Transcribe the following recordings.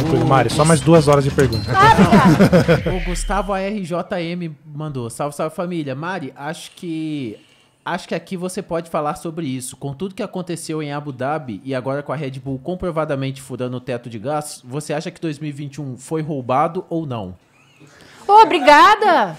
Tranquilo, Só mais duas horas de pergunta. Ah, o Gustavo ARJM mandou. Salve, salve família. Mari, acho que. Acho que aqui você pode falar sobre isso. Com tudo que aconteceu em Abu Dhabi e agora com a Red Bull comprovadamente furando o teto de gás, você acha que 2021 foi roubado ou não? Oh, obrigada!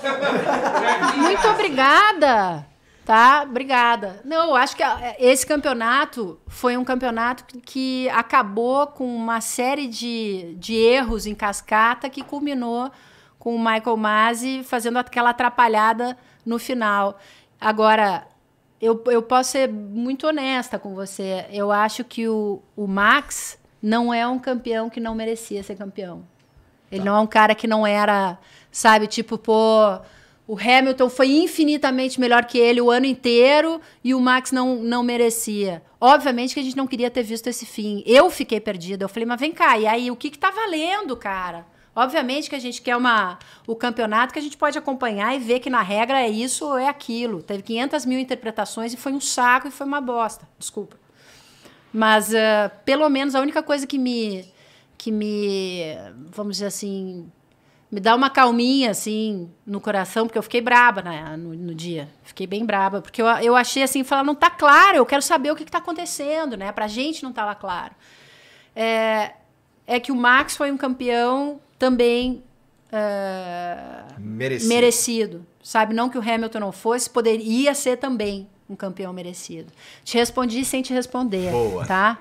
Muito obrigada! Tá? Obrigada. Não, eu acho que ah, é, esse campeonato foi um campeonato que acabou com uma série de, de erros em cascata que culminou com o Michael Masi fazendo aquela atrapalhada no final. Agora, eu, eu posso ser muito honesta com você. Eu acho que o, o Max não é um campeão que não merecia ser campeão. Ele tá. não é um cara que não era, sabe, tipo, pô o Hamilton foi infinitamente melhor que ele o ano inteiro e o Max não, não merecia. Obviamente que a gente não queria ter visto esse fim. Eu fiquei perdida. Eu falei, mas vem cá, e aí, o que, que tá valendo, cara? Obviamente que a gente quer uma, o campeonato que a gente pode acompanhar e ver que na regra é isso ou é aquilo. Teve 500 mil interpretações e foi um saco e foi uma bosta. Desculpa. Mas uh, pelo menos a única coisa que me que me vamos dizer assim me dá uma calminha, assim, no coração, porque eu fiquei braba na no, no, dia. Fiquei bem braba, porque eu, eu achei assim, falar, não tá claro, eu quero saber o que, que tá acontecendo, né? Pra gente não tava claro. É, é que o Max foi um campeão também eh, merecido. merecido. Sabe, não que o Hamilton não fosse, poderia ser também um campeão merecido. Te respondi sem te responder, Boa. tá?